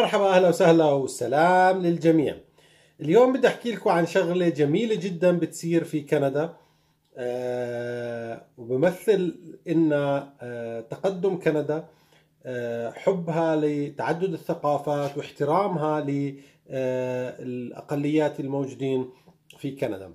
مرحبا اهلا وسهلا والسلام للجميع اليوم بدي احكي لكم عن شغله جميله جدا بتصير في كندا آه، وبمثل ان آه، تقدم كندا آه، حبها لتعدد الثقافات واحترامها للاقليات الموجودين في كندا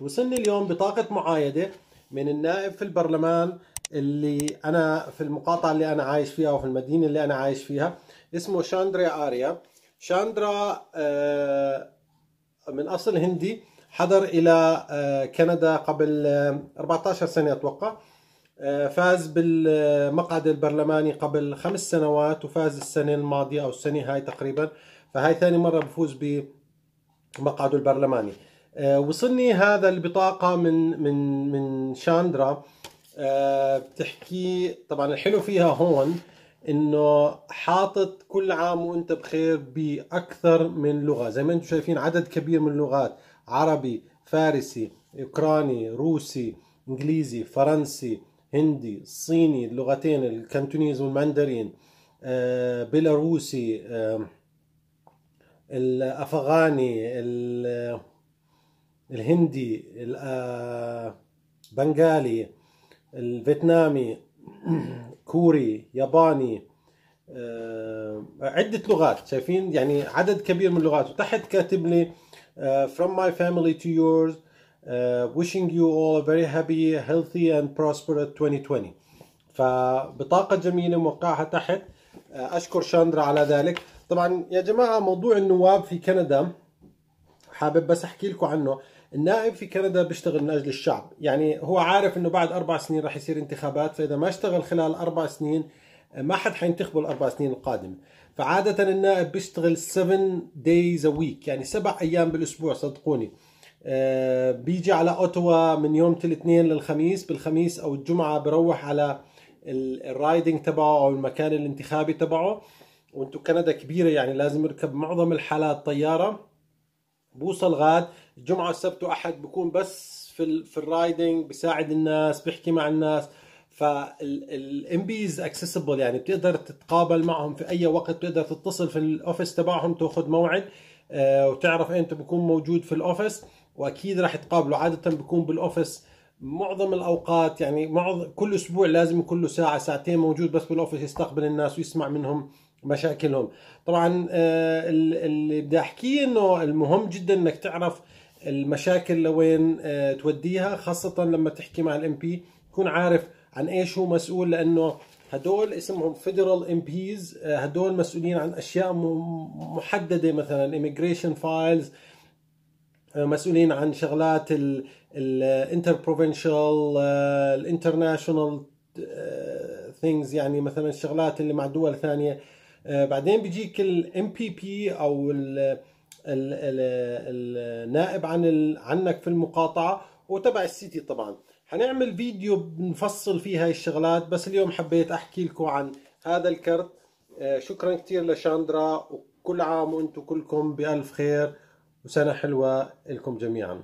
وصلني اليوم بطاقه معايده من النائب في البرلمان اللي انا في المقاطعه اللي انا عايش فيها وفي المدينه اللي انا عايش فيها اسمه شاندرا اريا شاندرا آه، من اصل هندي حضر الى آه، كندا قبل 14 آه، سنه اتوقع فاز بالمقعد البرلماني قبل خمس سنوات وفاز السنه الماضيه او السنه هاي تقريبا فهاي ثاني مره بفوز بمقعده البرلماني وصلني هذا البطاقه من من من شاندرا بتحكي طبعا الحلو فيها هون انه حاطط كل عام وانت بخير باكثر من لغه زي ما انتم شايفين عدد كبير من اللغات عربي فارسي اوكراني روسي انجليزي فرنسي هندي صيني اللغتين الكانتونيز والماندرين آه، بيلاروسي آه، الافغاني الهندي البنغالي آه، الفيتنامي كوري ياباني آه، عدة لغات شايفين يعني عدد كبير من اللغات وتحت كاتب لي آه، from my family to yours آه، wishing you all a very happy healthy and prosperous 2020 فبطاقة جميلة موقعها تحت أشكر شاندرا على ذلك طبعا يا جماعة موضوع النواب في كندا حابب بس أحكي لكم عنه النائب في كندا بيشتغل من اجل الشعب يعني هو عارف انه بعد اربع سنين راح يصير انتخابات فاذا ما اشتغل خلال اربع سنين ما حد حينتخبه الاربع سنين القادمه فعاده النائب بيشتغل 7 دايز ا ويك يعني سبع ايام بالاسبوع صدقوني آه، بيجي على اوتوا من يوم الاثنين للخميس بالخميس او الجمعه بروح على الرايدنج تبعه او المكان الانتخابي تبعه وانتم كندا كبيره يعني لازم يركب معظم الحالات طياره بوصل غاد الجمعه السبت واحد بكون بس في في الرايدنج بساعد الناس بحكي مع الناس فالام بيز اكسسبل يعني بتقدر تتقابل معهم في اي وقت بتقدر تتصل في الاوفيس تبعهم تاخذ موعد آه، وتعرف انت بكون موجود في الاوفيس واكيد راح تقابله عاده بكون بالاوفيس معظم الاوقات يعني معظم كل اسبوع لازم كل ساعه ساعتين موجود بس بالاوفيس يستقبل الناس ويسمع منهم مشاكلهم طبعا آه، اللي بدي احكيه انه المهم جدا انك تعرف المشاكل لوين آه، توديها خاصه لما تحكي مع الام بي تكون عارف عن ايش هو مسؤول لانه هدول اسمهم فيدرال ام بيز آه، هدول مسؤولين عن اشياء محدده مثلا immigration فايلز مسؤولين عن شغلات الانتر بروفينشال الانترناشونال ثينجز يعني مثلا الشغلات اللي مع دول ثانيه آه، بعدين بيجيك الام بي بي او ال ال الـ النائب عن عنك في المقاطعه وتبع السيتي طبعا حنعمل فيديو بنفصل فيه هاي الشغلات بس اليوم حبيت احكي لكم عن هذا الكرت آه، شكرا كثير لشاندرا وكل عام وانتم كلكم بالف خير وسنه حلوه لكم جميعا